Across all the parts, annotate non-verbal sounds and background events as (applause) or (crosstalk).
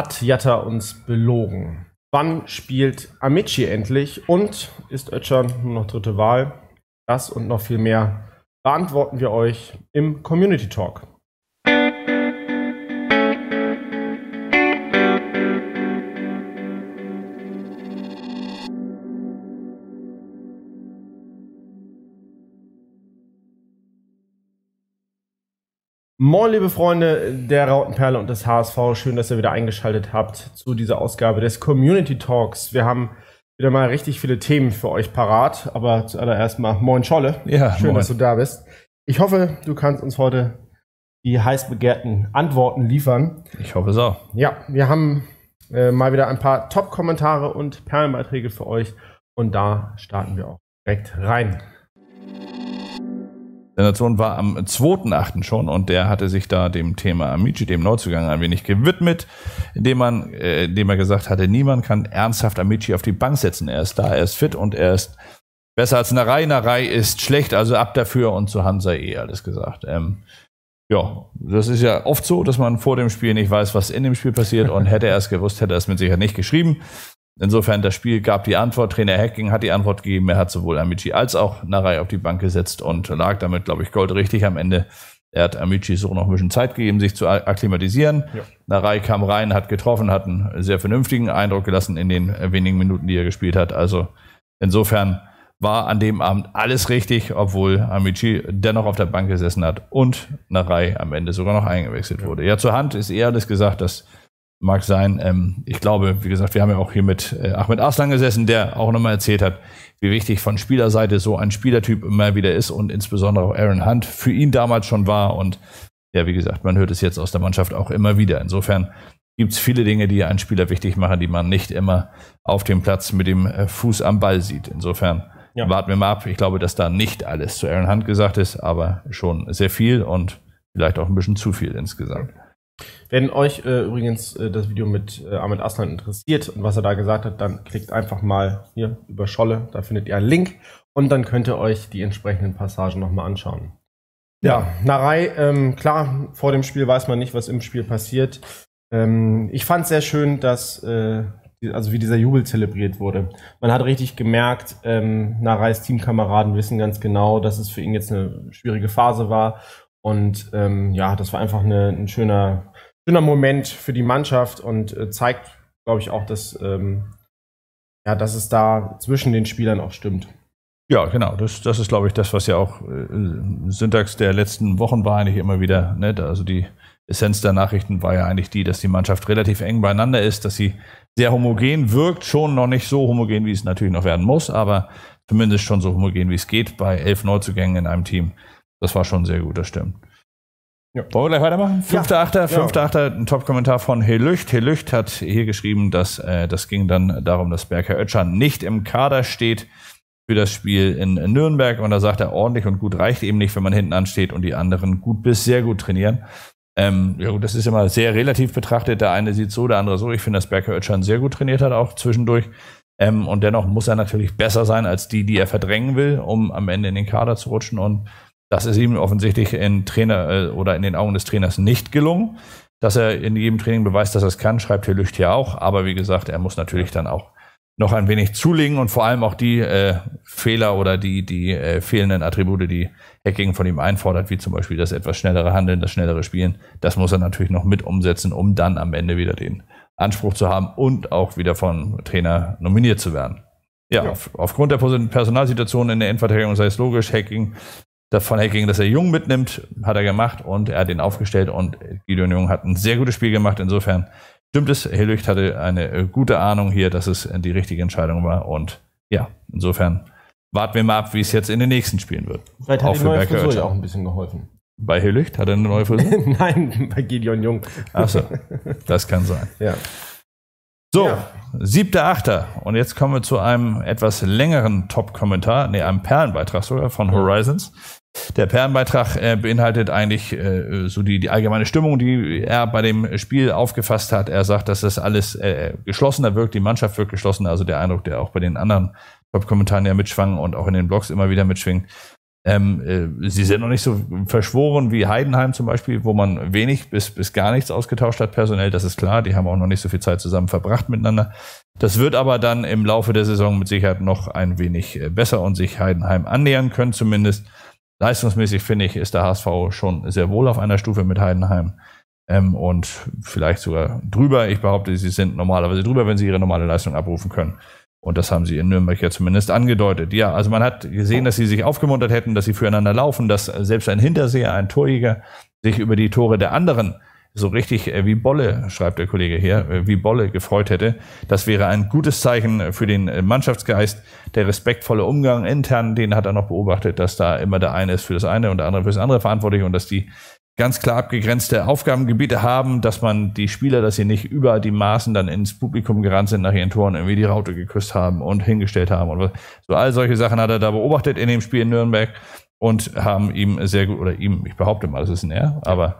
hat Jatta uns belogen? Wann spielt Amici endlich? Und ist Ötchan nur noch dritte Wahl? Das und noch viel mehr beantworten wir euch im Community Talk. Moin, liebe Freunde der Rautenperle und des HSV. Schön, dass ihr wieder eingeschaltet habt zu dieser Ausgabe des Community Talks. Wir haben wieder mal richtig viele Themen für euch parat, aber zuallererst mal Moin Scholle. Ja, Schön, moin. dass du da bist. Ich hoffe, du kannst uns heute die heiß begehrten Antworten liefern. Ich hoffe so. Ja, wir haben äh, mal wieder ein paar Top-Kommentare und Perlenbeiträge für euch und da starten wir auch direkt rein. Sensation war am 2.8. schon und der hatte sich da dem Thema Amici, dem Neuzugang, ein wenig gewidmet, indem man, äh, indem er gesagt hatte, niemand kann ernsthaft Amici auf die Bank setzen. Er ist da, er ist fit und er ist besser als eine Reihe. Eine Reihe ist schlecht, also ab dafür und zu Hansa eh alles gesagt. Ähm, ja, das ist ja oft so, dass man vor dem Spiel nicht weiß, was in dem Spiel passiert und hätte er es gewusst, hätte er es mit Sicherheit nicht geschrieben. Insofern, das Spiel gab die Antwort. Trainer Hacking hat die Antwort gegeben. Er hat sowohl Amici als auch Narei auf die Bank gesetzt und lag damit, glaube ich, goldrichtig am Ende. Er hat Amici so noch ein bisschen Zeit gegeben, sich zu akklimatisieren. Ja. Naray kam rein, hat getroffen, hat einen sehr vernünftigen Eindruck gelassen in den äh, wenigen Minuten, die er gespielt hat. Also insofern war an dem Abend alles richtig, obwohl Amici dennoch auf der Bank gesessen hat und Narei am Ende sogar noch eingewechselt wurde. Ja, zur Hand ist eher alles gesagt, dass Mag sein. Ähm, ich glaube, wie gesagt, wir haben ja auch hier mit äh, Ahmed Arslan gesessen, der auch nochmal erzählt hat, wie wichtig von Spielerseite so ein Spielertyp immer wieder ist und insbesondere auch Aaron Hunt für ihn damals schon war. Und ja, wie gesagt, man hört es jetzt aus der Mannschaft auch immer wieder. Insofern gibt es viele Dinge, die einen Spieler wichtig machen, die man nicht immer auf dem Platz mit dem äh, Fuß am Ball sieht. Insofern ja. warten wir mal ab. Ich glaube, dass da nicht alles zu Aaron Hunt gesagt ist, aber schon sehr viel und vielleicht auch ein bisschen zu viel insgesamt. Wenn euch äh, übrigens äh, das Video mit äh, Ahmed Aslan interessiert und was er da gesagt hat, dann klickt einfach mal hier über Scholle, da findet ihr einen Link und dann könnt ihr euch die entsprechenden Passagen nochmal anschauen. Ja, Narei, ähm, klar, vor dem Spiel weiß man nicht, was im Spiel passiert. Ähm, ich fand es sehr schön, dass, äh, also wie dieser Jubel zelebriert wurde. Man hat richtig gemerkt, ähm, Nareis Teamkameraden wissen ganz genau, dass es für ihn jetzt eine schwierige Phase war und ähm, ja, das war einfach eine, ein schöner, schöner Moment für die Mannschaft und äh, zeigt, glaube ich, auch, dass, ähm, ja, dass es da zwischen den Spielern auch stimmt. Ja, genau. Das, das ist, glaube ich, das, was ja auch äh, Syntax der letzten Wochen war, eigentlich immer wieder. Ne? Also die Essenz der Nachrichten war ja eigentlich die, dass die Mannschaft relativ eng beieinander ist, dass sie sehr homogen wirkt, schon noch nicht so homogen, wie es natürlich noch werden muss, aber zumindest schon so homogen, wie es geht, bei elf Neuzugängen in einem Team das war schon sehr gut, das stimmt. Ja. Wollen wir gleich weitermachen? Fünfter, ja. Achter, fünfter, ja. Achter, ein Top-Kommentar von Helücht. Helücht hat hier geschrieben, dass äh, das ging dann darum, dass Berger Ötscher nicht im Kader steht für das Spiel in Nürnberg. Und da sagt er, ordentlich und gut reicht eben nicht, wenn man hinten ansteht und die anderen gut bis sehr gut trainieren. Ähm, ja, gut, das ist immer sehr relativ betrachtet. Der eine sieht so, der andere so. Ich finde, dass Berger Ötschan sehr gut trainiert hat, auch zwischendurch. Ähm, und dennoch muss er natürlich besser sein als die, die er verdrängen will, um am Ende in den Kader zu rutschen. Und das ist ihm offensichtlich in Trainer äh, oder in den Augen des Trainers nicht gelungen. Dass er in jedem Training beweist, dass er es kann, schreibt hier Lücht ja auch. Aber wie gesagt, er muss natürlich dann auch noch ein wenig zulegen und vor allem auch die äh, Fehler oder die, die äh, fehlenden Attribute, die Hacking von ihm einfordert, wie zum Beispiel das etwas schnellere Handeln, das schnellere Spielen, das muss er natürlich noch mit umsetzen, um dann am Ende wieder den Anspruch zu haben und auch wieder von Trainer nominiert zu werden. Ja, ja. Auf, aufgrund der Personalsituation in der Endverteidigung sei es logisch, Hacking davon herging, dass er Jung mitnimmt, hat er gemacht und er hat ihn aufgestellt und Gideon Jung hat ein sehr gutes Spiel gemacht. Insofern stimmt es, Hellücht hatte eine äh, gute Ahnung hier, dass es äh, die richtige Entscheidung war und ja, insofern warten wir mal ab, wie es jetzt in den nächsten Spielen wird. Vielleicht hat auch die neue Frisur ja auch ein bisschen geholfen. Bei Hellücht hat er eine neue Frisur? (laughs) Nein, bei Gideon Jung. Achso, das kann sein. (laughs) Ja. So, ja. siebter, achter. Und jetzt kommen wir zu einem etwas längeren Top-Kommentar, nee, einem Perlenbeitrag sogar von Horizons. Der Perlenbeitrag äh, beinhaltet eigentlich äh, so die, die allgemeine Stimmung, die er bei dem Spiel aufgefasst hat. Er sagt, dass das alles äh, geschlossener wirkt, die Mannschaft wirkt geschlossener. Also der Eindruck, der auch bei den anderen Top-Kommentaren ja mitschwang und auch in den Blogs immer wieder mitschwingt. Ähm, äh, sie sind noch nicht so verschworen wie Heidenheim zum Beispiel, wo man wenig bis, bis gar nichts ausgetauscht hat personell. Das ist klar. Die haben auch noch nicht so viel Zeit zusammen verbracht miteinander. Das wird aber dann im Laufe der Saison mit Sicherheit noch ein wenig äh, besser und sich Heidenheim annähern können zumindest. Leistungsmäßig finde ich, ist der HSV schon sehr wohl auf einer Stufe mit Heidenheim ähm, und vielleicht sogar drüber. Ich behaupte, sie sind normalerweise drüber, wenn sie ihre normale Leistung abrufen können. Und das haben sie in Nürnberg ja zumindest angedeutet. Ja, also man hat gesehen, dass sie sich aufgemuntert hätten, dass sie füreinander laufen, dass selbst ein Hinterseher, ein Torjäger sich über die Tore der anderen so richtig äh, wie Bolle, schreibt der Kollege hier, äh, wie Bolle gefreut hätte. Das wäre ein gutes Zeichen äh, für den Mannschaftsgeist. Der respektvolle Umgang intern, den hat er noch beobachtet, dass da immer der eine ist für das eine und der andere für das andere verantwortlich und dass die ganz klar abgegrenzte Aufgabengebiete haben, dass man die Spieler, dass sie nicht über die Maßen dann ins Publikum gerannt sind nach ihren Toren, irgendwie die Raute geküsst haben und hingestellt haben und so all solche Sachen hat er da beobachtet in dem Spiel in Nürnberg und haben ihm sehr gut, oder ihm, ich behaupte mal, es ist ein R, aber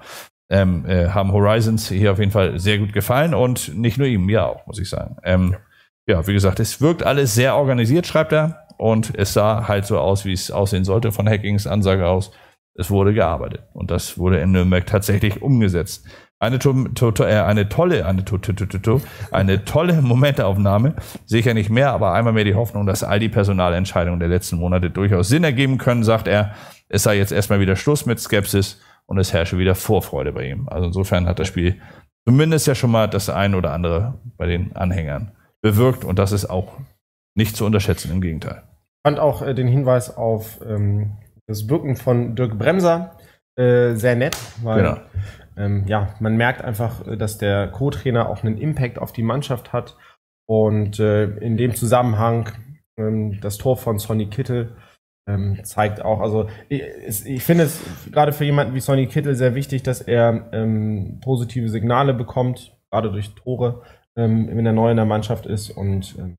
ähm, äh, haben Horizons hier auf jeden Fall sehr gut gefallen und nicht nur ihm, mir auch, muss ich sagen. Ähm, ja. ja. wie gesagt, es wirkt alles sehr organisiert, schreibt er. Und es sah halt so aus, wie es aussehen sollte von Hackings Ansage aus. Es wurde gearbeitet und das wurde in Nürnberg tatsächlich umgesetzt. Eine, to to to äh, eine tolle, eine, eine tolle (laughs) Momentaufnahme. Sicher nicht mehr, aber einmal mehr die Hoffnung, dass all die Personalentscheidungen der letzten Monate durchaus Sinn ergeben können, sagt er. Es sei jetzt erstmal wieder Schluss mit Skepsis und es herrsche wieder Vorfreude bei ihm. Also insofern hat das Spiel zumindest ja schon mal das ein oder andere bei den Anhängern bewirkt und das ist auch nicht zu unterschätzen, im Gegenteil. Ich fand auch äh, den Hinweis auf ähm, das Wirken von Dirk Bremser äh, sehr nett, weil genau. ähm, ja, man merkt einfach, äh, dass der Co-Trainer auch einen Impact auf die Mannschaft hat und äh, in dem Zusammenhang ähm, das Tor von Sonny Kittel ähm, zeigt auch. Also ich, ich finde es gerade für jemanden wie Sonny Kittel sehr wichtig, dass er ähm, positive Signale bekommt, gerade durch Tore, ähm, wenn er neu in der Mannschaft ist und ähm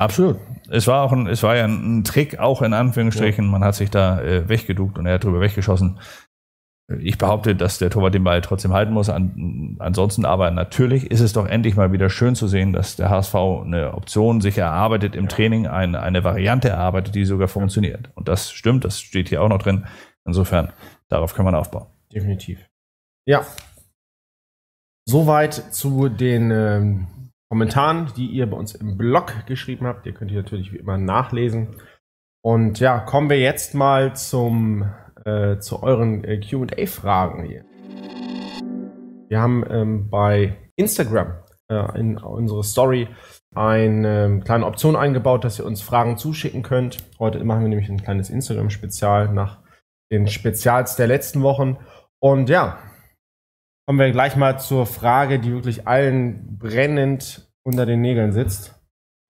Absolut. Es war auch ein, es war ja ein Trick, auch in Anführungsstrichen. Ja. Man hat sich da äh, weggeduckt und er hat drüber weggeschossen ich behaupte, dass der Torwart den Ball trotzdem halten muss. An, ansonsten aber natürlich ist es doch endlich mal wieder schön zu sehen, dass der HSV eine Option sich erarbeitet im Training, ein, eine Variante erarbeitet, die sogar funktioniert. Und das stimmt, das steht hier auch noch drin. Insofern, darauf kann man aufbauen. Definitiv. Ja. Soweit zu den ähm, Kommentaren, die ihr bei uns im Blog geschrieben habt. Ihr könnt die natürlich wie immer nachlesen. Und ja, kommen wir jetzt mal zum äh, zu euren äh, QA-Fragen hier. Wir haben ähm, bei Instagram äh, in unsere Story eine ähm, kleine Option eingebaut, dass ihr uns Fragen zuschicken könnt. Heute machen wir nämlich ein kleines Instagram-Spezial nach den Spezials der letzten Wochen. Und ja, kommen wir gleich mal zur Frage, die wirklich allen brennend unter den Nägeln sitzt.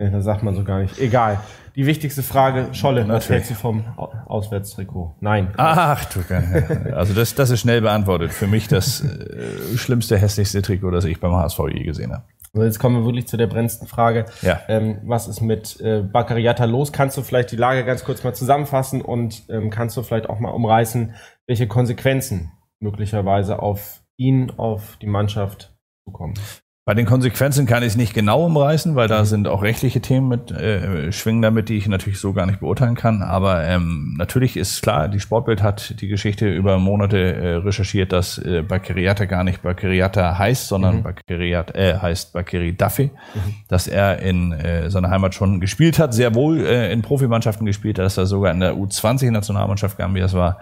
Nee, das sagt man so gar nicht. Egal. Die wichtigste Frage, Scholle, was hältst du vom Auswärtstrikot? Nein. Ach du Gott. Also das, das ist schnell beantwortet. Für mich das äh, schlimmste, hässlichste Trikot, das ich beim HSV je gesehen habe. Also jetzt kommen wir wirklich zu der brennendsten Frage. Ja. Ähm, was ist mit äh, Bakariata los? Kannst du vielleicht die Lage ganz kurz mal zusammenfassen und ähm, kannst du vielleicht auch mal umreißen, welche Konsequenzen möglicherweise auf ihn, auf die Mannschaft zukommen? Bei den Konsequenzen kann ich es nicht genau umreißen, weil da mhm. sind auch rechtliche Themen mit äh, schwingen damit, die ich natürlich so gar nicht beurteilen kann. Aber ähm, natürlich ist klar, die Sportbild hat die Geschichte über Monate äh, recherchiert, dass äh, Bakiriata gar nicht Bakiriata heißt, sondern mhm. Bakeriata äh, heißt Bakiri Duffy, mhm. dass er in äh, seiner Heimat schon gespielt hat, sehr wohl äh, in Profimannschaften gespielt, hat, dass er sogar in der U20-Nationalmannschaft Gambias war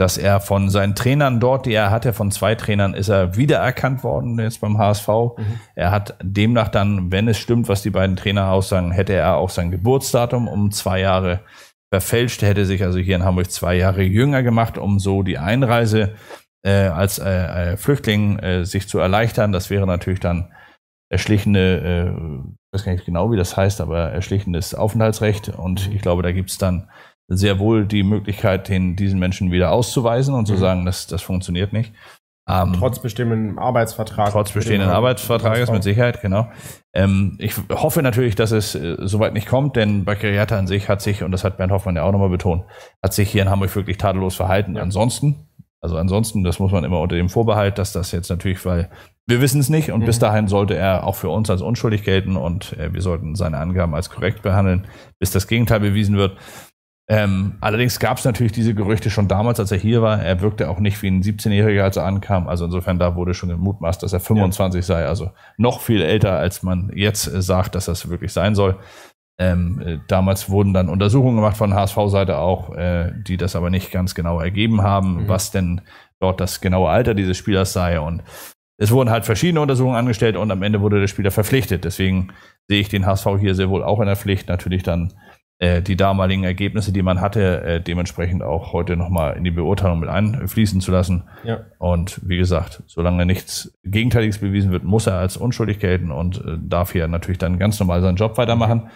dass er von seinen Trainern dort, die er hatte, von zwei Trainern, ist er wiedererkannt worden jetzt beim HSV. Mhm. Er hat demnach dann, wenn es stimmt, was die beiden Trainer aussagen, hätte er auch sein Geburtsdatum um zwei Jahre verfälscht, hätte sich also hier in Hamburg zwei Jahre jünger gemacht, um so die Einreise äh, als äh, äh, Flüchtling äh, sich zu erleichtern. Das wäre natürlich dann erschlichene, äh, weiß gar nicht genau, wie das heißt, aber erschlichenes Aufenthaltsrecht. Und ich glaube, da gibt es dann sehr wohl die Möglichkeit, den, diesen Menschen wieder auszuweisen und zu mhm. sagen, das, das funktioniert nicht. Ähm, trotz bestimmten Arbeitsvertrag. Trotz bestehenden Arbeitsvertrages, mit Sicherheit, genau. Ähm, ich hoffe natürlich, dass es äh, soweit nicht kommt, denn Baccarriata an sich hat sich, und das hat Bernd Hoffmann ja auch nochmal betont, hat sich hier in Hamburg wirklich tadellos verhalten. Ja. Ansonsten, also ansonsten, das muss man immer unter dem Vorbehalt, dass das jetzt natürlich, weil wir wissen es nicht und mhm. bis dahin sollte er auch für uns als unschuldig gelten und äh, wir sollten seine Angaben als korrekt behandeln, bis das Gegenteil bewiesen wird. Ähm, allerdings gab es natürlich diese Gerüchte schon damals, als er hier war. Er wirkte auch nicht wie ein 17-Jähriger, als er ankam. Also insofern, da wurde schon gemutmaßt, dass er 25 ja. sei. Also noch viel älter, als man jetzt äh, sagt, dass das wirklich sein soll. Ähm, äh, damals wurden dann Untersuchungen gemacht von HSV-Seite auch, äh, die das aber nicht ganz genau ergeben haben, mhm. was denn dort das genaue Alter dieses Spielers sei. Und es wurden halt verschiedene Untersuchungen angestellt und am Ende wurde der Spieler verpflichtet. Deswegen sehe ich den HSV hier sehr wohl auch in der Pflicht, natürlich dann äh, die damaligen Ergebnisse, die man hatte, äh, dementsprechend auch heute nochmal in die Beurteilung mit einfließen zu lassen. Ja. Und wie gesagt, solange nichts Gegenteiliges bewiesen wird, muss er als unschuldig gelten und äh, darf hier natürlich dann ganz normal seinen Job weitermachen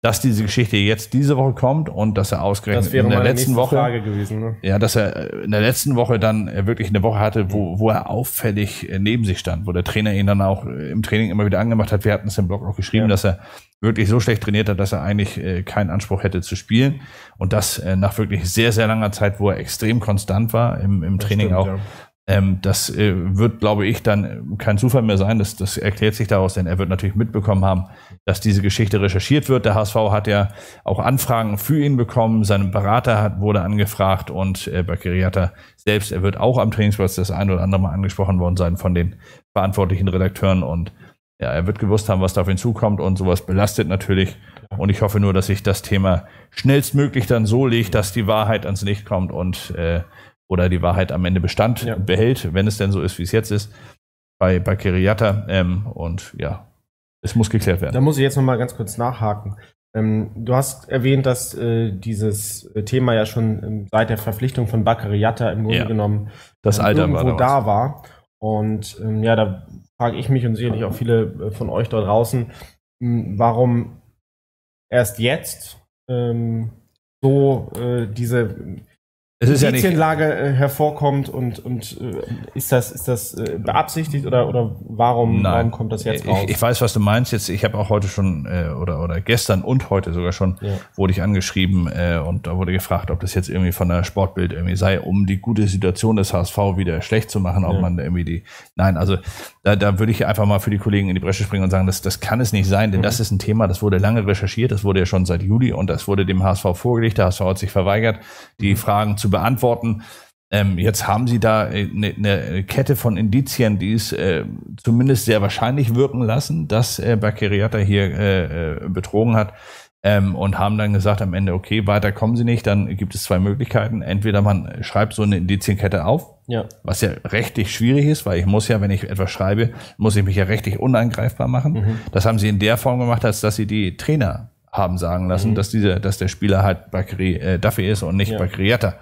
dass diese Geschichte jetzt diese Woche kommt und dass er ausgerechnet in der letzten Woche gewesen, ne? ja, dass er äh, in der letzten Woche dann äh, wirklich eine Woche hatte, wo, wo er auffällig äh, neben sich stand, wo der Trainer ihn dann auch im Training immer wieder angemacht hat. Wir hatten es im Blog auch geschrieben, ja. dass er wirklich so schlecht trainiert hat, dass er eigentlich keinen Anspruch hätte zu spielen und das nach wirklich sehr sehr langer Zeit, wo er extrem konstant war im, im Training stimmt, auch. Ja. Ähm, das äh, wird, glaube ich, dann kein Zufall mehr sein. Das, das erklärt sich daraus, denn er wird natürlich mitbekommen haben, dass diese Geschichte recherchiert wird. Der HSV hat ja auch Anfragen für ihn bekommen. Sein Berater hat, wurde angefragt und äh, Bakiriata selbst, er wird auch am Trainingsplatz das ein oder andere Mal angesprochen worden sein von den verantwortlichen Redakteuren und ja, er wird gewusst haben, was da auf ihn zukommt und sowas belastet natürlich. Und ich hoffe nur, dass sich das Thema schnellstmöglich dann so legt, dass die Wahrheit ans Licht kommt und äh, oder die Wahrheit am Ende Bestand ja. behält, wenn es denn so ist, wie es jetzt ist, bei, bei Kiriata. Ähm, und ja, es muss geklärt werden. Da muss ich jetzt nochmal ganz kurz nachhaken. Ähm, du hast erwähnt, dass äh, dieses äh, Thema ja schon ähm, seit der Verpflichtung von Bakariata im Grunde ja. genommen das ähm, Alter irgendwo war da war. Und ähm, ja, da frage ich mich und sicherlich auch viele äh, von euch da draußen, hm, warum erst jetzt ähm, so äh, diese es ist ja nicht, äh, hervorkommt und, und äh, ist das, ist das äh, beabsichtigt oder, oder warum, Nein. warum kommt das jetzt raus? Ich, ich weiß, was du meinst. Jetzt, ich habe auch heute schon äh, oder, oder gestern und heute sogar schon ja. wurde ich angeschrieben äh, und da wurde gefragt, ob das jetzt irgendwie von der Sportbild irgendwie sei, um die gute Situation des HSV wieder schlecht zu machen, ob ja. man irgendwie die. Nein, also da, da würde ich einfach mal für die Kollegen in die Bresche springen und sagen, das, das kann es nicht sein, denn mhm. das ist ein Thema, das wurde lange recherchiert, das wurde ja schon seit Juli und das wurde dem HSV vorgelegt. Der HSV hat sich verweigert, die mhm. Fragen zu beantworten. Ähm, jetzt haben sie da eine, äh, eine Kette von Indizien, die es äh, zumindest sehr wahrscheinlich wirken lassen, dass äh, Bakeriata hier äh, äh, betrogen hat. Ähm, und haben dann gesagt am Ende, okay, weiter kommen sie nicht, dann gibt es zwei Möglichkeiten. Entweder man schreibt so eine Indizienkette auf, ja. was ja rechtlich schwierig ist, weil ich muss ja, wenn ich etwas schreibe, muss ich mich ja rechtlich unangreifbar machen. Mhm. Das haben sie in der Form gemacht, als dass sie die Trainer haben sagen lassen, mhm. dass, diese, dass der Spieler halt Bakri, äh, Duffy ist und nicht ja. Bakrietta.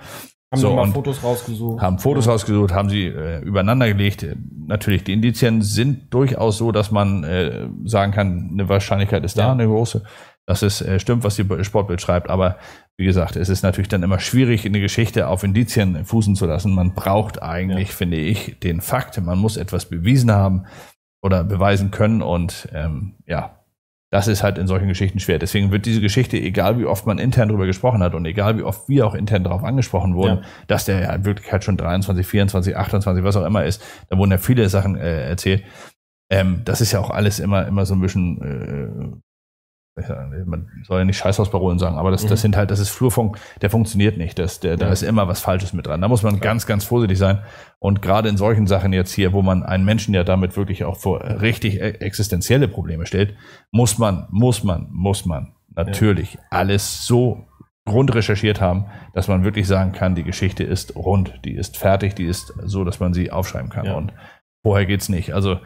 Haben so, mal Fotos rausgesucht. Haben Fotos ja. rausgesucht, haben sie äh, übereinander gelegt. Äh, natürlich, die Indizien sind durchaus so, dass man äh, sagen kann, eine Wahrscheinlichkeit ist da, ja. eine große. Das ist äh, stimmt, was die Sportbild schreibt. Aber wie gesagt, es ist natürlich dann immer schwierig, eine Geschichte auf Indizien fußen zu lassen. Man braucht eigentlich, ja. finde ich, den Fakt. Man muss etwas bewiesen haben oder beweisen können. Und ähm, ja, das ist halt in solchen Geschichten schwer. Deswegen wird diese Geschichte, egal wie oft man intern drüber gesprochen hat und egal wie oft wir auch intern darauf angesprochen wurden, ja. dass der ja in Wirklichkeit schon 23, 24, 28, was auch immer ist, da wurden ja viele Sachen äh, erzählt. Ähm, das ist ja auch alles immer, immer so ein bisschen äh, man soll ja nicht Scheißhausparolen sagen, aber das, mhm. das sind halt, das ist Flurfunk, der funktioniert nicht. Das, der, Da ist immer was Falsches mit dran. Da muss man ja. ganz, ganz vorsichtig sein. Und gerade in solchen Sachen jetzt hier, wo man einen Menschen ja damit wirklich auch vor richtig e-, existenzielle Probleme stellt, muss man, muss man, muss man natürlich ja. alles so grundrecherchiert haben, dass man wirklich sagen kann, die Geschichte ist rund, die ist fertig, die ist so, dass man sie aufschreiben kann. Und vorher geht's nicht. Also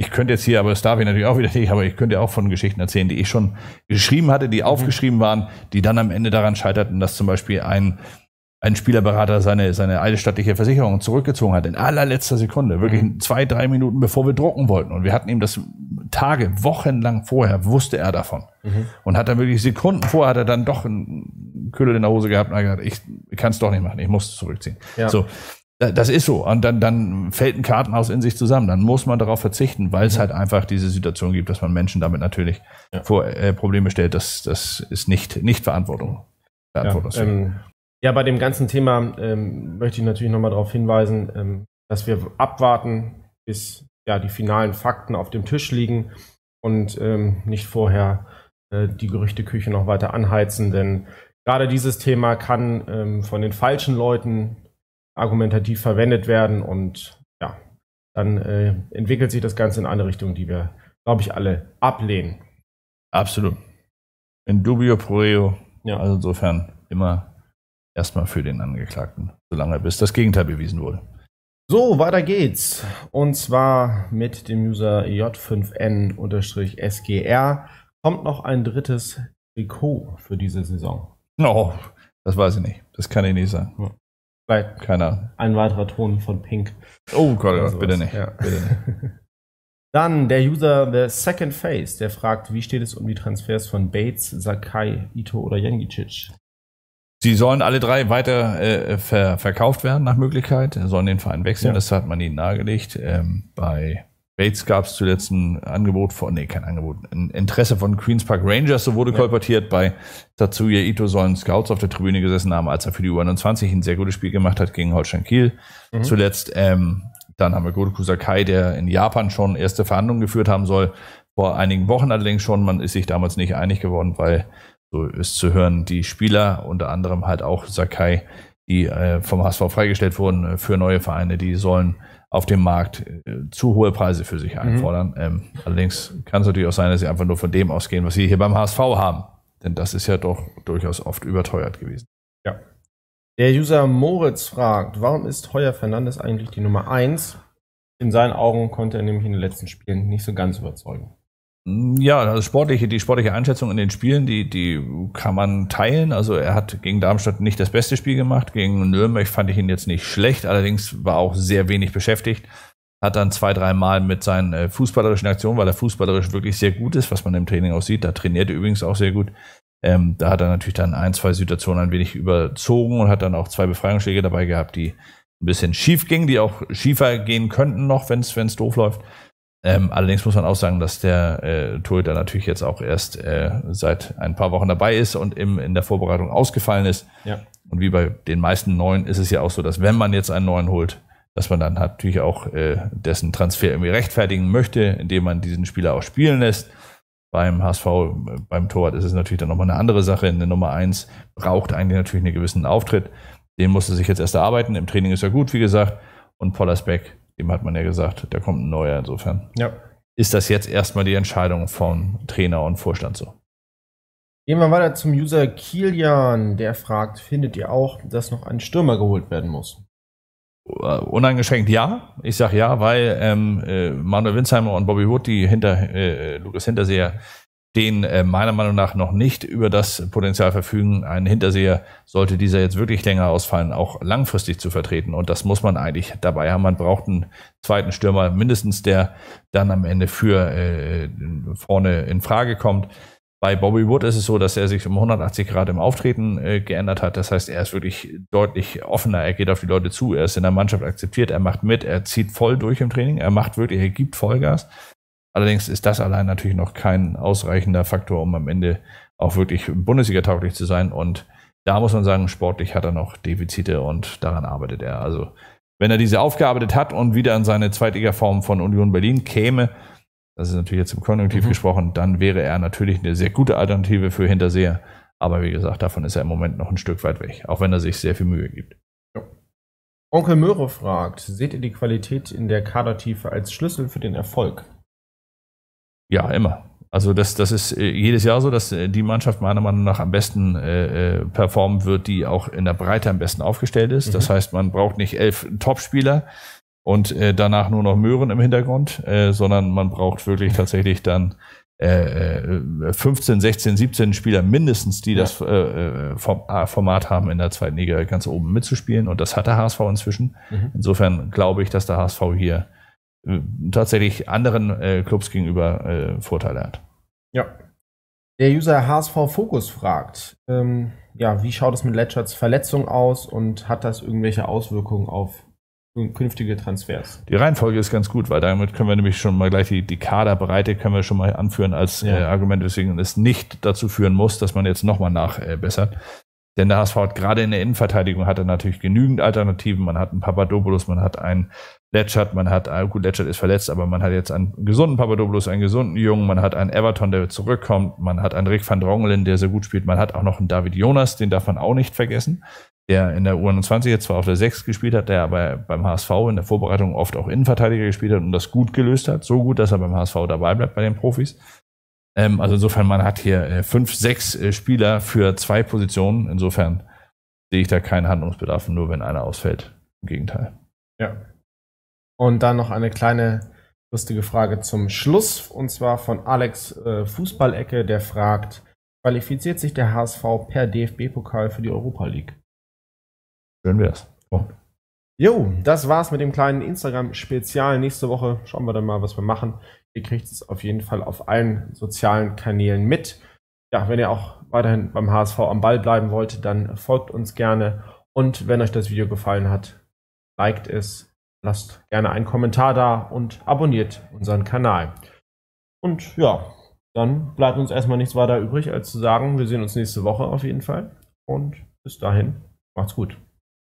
ich könnte jetzt hier, aber das darf ich natürlich auch wieder nicht, aber ich könnte ja auch von Geschichten erzählen, die ich schon geschrieben hatte, die mhm. aufgeschrieben waren, die dann am Ende daran scheiterten, dass zum Beispiel ein, ein Spielerberater seine, seine eidesstattliche Versicherung zurückgezogen hat, in allerletzter Sekunde, wirklich mhm. zwei, drei Minuten bevor wir drucken wollten. Und wir hatten ihm das Tage, wochenlang vorher, wusste er davon. Mhm. Und hat dann wirklich Sekunden vorher, hat er dann doch einen Ködel in der Hose gehabt und hat gesagt, ich kann es doch nicht machen, ich muss es zurückziehen. Ja. So. Das ist so. Und dann, dann fällt ein Kartenhaus in sich zusammen. Dann muss man darauf verzichten, weil es mhm. halt einfach diese Situation gibt, dass man Menschen damit natürlich ja. vor äh, Probleme stellt. Das, das ist nicht, nicht Verantwortung. Ja, ähm, ja, bei dem ganzen Thema ähm, möchte ich natürlich nochmal darauf hinweisen, ähm, dass wir abwarten, bis ja, die finalen Fakten auf dem Tisch liegen und ähm, nicht vorher äh, die Gerüchteküche noch weiter anheizen, denn gerade dieses Thema kann ähm, von den falschen Leuten argumentativ verwendet werden und ja, dann äh, entwickelt sich das Ganze in eine Richtung, die wir, glaube ich, alle ablehnen. Absolut. In dubio pro reo. Ja. Also insofern immer erstmal für den Angeklagten, solange bis das Gegenteil bewiesen wurde. So, weiter geht's. Und zwar mit dem User J5N-SGR kommt noch ein drittes Trikot für diese Saison. No, oh, das weiß ich nicht. Das kann ich nicht sagen. Vielleicht Keiner. ein weiterer Ton von Pink. Oh Gott, bitte nicht. Ja. bitte nicht. (laughs) Dann der User The Second Face, der fragt, wie steht es um die Transfers von Bates, Sakai, Ito oder Jengicic? Sie sollen alle drei weiter äh, ver verkauft werden nach Möglichkeit, sollen den Verein wechseln, ja. das hat man ihnen nahegelegt. Ähm, bei Bates gab es zuletzt ein Angebot von, nee, kein Angebot, ein Interesse von Queens Park Rangers, so wurde ja. kolportiert. Bei Tatsuya Ito sollen Scouts auf der Tribüne gesessen haben, als er für die U21 ein sehr gutes Spiel gemacht hat gegen Holstein Kiel. Mhm. Zuletzt, ähm, dann haben wir Godoku Sakai, der in Japan schon erste Verhandlungen geführt haben soll. Vor einigen Wochen allerdings schon, man ist sich damals nicht einig geworden, weil, so ist zu hören, die Spieler, unter anderem halt auch Sakai, die äh, vom HSV freigestellt wurden äh, für neue Vereine, die sollen auf dem Markt äh, zu hohe Preise für sich mhm. einfordern. Mhm. Ähm, allerdings kann es natürlich auch sein, dass sie einfach nur von dem ausgehen, was sie hier beim HSV haben. Denn das ist ja doch durchaus oft überteuert gewesen. Ja. Der User Moritz fragt, warum ist Heuer Fernandes eigentlich die Nummer 1? In seinen Augen konnte er nämlich in den letzten Spielen nicht so ganz überzeugen. Ja, also sportliche, die sportliche Einschätzung in den Spielen, die, die kann man teilen. Also er hat gegen Darmstadt nicht das beste Spiel gemacht. Gegen Nürnberg fand ich ihn jetzt nicht schlecht, allerdings war auch sehr wenig beschäftigt. Hat dann zwei, drei Mal mit seinen äh, fußballerischen Aktionen, weil er fußballerisch wirklich sehr gut ist, was man im Training auch sieht. Da trainiert er übrigens auch sehr gut. Ähm, da hat er natürlich dann ein, zwei Situationen ein wenig überzogen und hat dann auch zwei Befreiungsschläge dabei gehabt, die ein bisschen schief gingen, die auch schiefer gehen könnten noch, wenn es doof läuft. Ähm, allerdings muss man auch sagen, dass der äh, Torhüter natürlich jetzt auch erst äh, seit ein paar Wochen dabei ist und im, in der Vorbereitung ausgefallen ist. Ja. Und wie bei den meisten Neuen ist es ja auch so, dass wenn man jetzt einen Neuen holt, dass man dann natürlich auch äh, dessen Transfer irgendwie rechtfertigen möchte, indem man diesen Spieler auch spielen lässt. Beim HSV, äh, beim Torwart ist es natürlich dann nochmal eine andere Sache. Eine Nummer 1 braucht eigentlich natürlich einen gewissen Auftritt. Den muss er sich jetzt erst erarbeiten. Im Training ist er gut, wie gesagt. Und Pollersbeck dem hat man ja gesagt, da kommt ein neuer insofern. Ja. Ist das jetzt erstmal die Entscheidung von Trainer und Vorstand so? Gehen wir weiter zum User Kilian, der fragt, findet ihr auch, dass noch ein Stürmer geholt werden muss? Äh, uneingeschränkt ja. Ich sage ja, weil ähm, äh, Manuel Winsheimer und Bobby Wood, die hinter äh, äh Lukas Hinterseher den äh, meiner Meinung nach noch nicht über das Potenzial verfügen, Ein Hinterseher, sollte dieser jetzt wirklich länger ausfallen, auch langfristig zu vertreten. Und das muss man eigentlich dabei haben. Man braucht einen zweiten Stürmer mindestens, der dann am Ende für äh, vorne in Frage kommt. Bei Bobby Wood ist es so, dass er sich um 180 Grad im Auftreten äh, geändert hat. Das heißt, er ist wirklich deutlich offener. Er geht auf die Leute zu. Er ist in der Mannschaft akzeptiert. Er macht mit. Er zieht voll durch im Training. Er macht wirklich, er gibt Vollgas. Allerdings ist das allein natürlich noch kein ausreichender Faktor, um am Ende auch wirklich Bundesliga-tauglich zu sein. Und da muss man sagen, sportlich hat er noch Defizite und daran arbeitet er. Also, wenn er diese aufgearbeitet hat und wieder in seine Zweitliga-Form von Union Berlin käme, das ist natürlich jetzt im Konjunktiv mhm. gesprochen, dann wäre er natürlich eine sehr gute Alternative für Hinterseher. Aber wie gesagt, davon ist er im Moment noch ein Stück weit weg, auch wenn er sich sehr viel Mühe gibt. Ja. Onkel Möhre fragt, seht ihr die Qualität in der Kadertiefe als Schlüssel für den Erfolg? Ja, immer. Also das, das ist äh, jedes Jahr so, dass äh, die Mannschaft meiner Meinung nach am besten äh, äh, performen wird, die auch in der Breite am besten aufgestellt ist. Mhm. Das heißt, man braucht nicht elf Topspieler und äh, danach nur noch Möhren im Hintergrund, äh, sondern man braucht wirklich tatsächlich dann äh, 15, 16, 17 Spieler mindestens, die ja. das äh, Format haben, in der zweiten Liga ganz oben mitzuspielen. Und das hat der HSV inzwischen. Mhm. Insofern glaube ich, dass der HSV hier äh, tatsächlich anderen äh, Clubs gegenüber äh, Vorteile hat. Ja. Der User HSV Focus fragt, ähm, ja, wie schaut es mit Letcherts Verletzung aus und hat das irgendwelche Auswirkungen auf künftige Transfers? Die Reihenfolge ist ganz gut, weil damit können wir nämlich schon mal gleich die, die Kaderbreite können wir schon mal anführen als ja. äh, Argument, weswegen es nicht dazu führen muss, dass man jetzt nochmal nachbessert. Denn der HSV hat gerade in der Innenverteidigung hatte natürlich genügend Alternativen. Man hat einen Papadopoulos, man hat einen Letschert, man hat, ah, gut, Letschert ist verletzt, aber man hat jetzt einen gesunden Papadopoulos, einen gesunden Jungen, man hat einen Everton, der zurückkommt, man hat einen Rick van Drongelen, der sehr gut spielt, man hat auch noch einen David Jonas, den darf man auch nicht vergessen, der in der U21 jetzt zwar auf der 6 gespielt hat, der aber beim HSV in der Vorbereitung oft auch Innenverteidiger gespielt hat und das gut gelöst hat, so gut, dass er beim HSV dabei bleibt bei den Profis. Ähm, also insofern, man hat hier äh, fünf, sechs äh, Spieler für zwei Positionen. Insofern sehe ich da keinen Handlungsbedarf, nur wenn einer ausfällt. Im Gegenteil. Ja. Und dann noch eine kleine lustige Frage zum Schluss, und zwar von Alex äh, Fußballecke, der fragt, qualifiziert sich der HSV per DFB-Pokal für die Europa League? Schön wär's. Oh. Jo, das war's mit dem kleinen Instagram-Spezial. Nächste Woche schauen wir dann mal, was wir machen. Ihr kriegt es auf jeden Fall auf allen sozialen Kanälen mit. Ja, wenn ihr auch weiterhin beim HSV am Ball bleiben wollt, dann folgt uns gerne. Und wenn euch das Video gefallen hat, liked es, lasst gerne einen Kommentar da und abonniert unseren Kanal. Und ja, dann bleibt uns erstmal nichts weiter übrig, als zu sagen, wir sehen uns nächste Woche auf jeden Fall. Und bis dahin, macht's gut.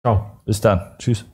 Ciao. Bis dann. Tschüss.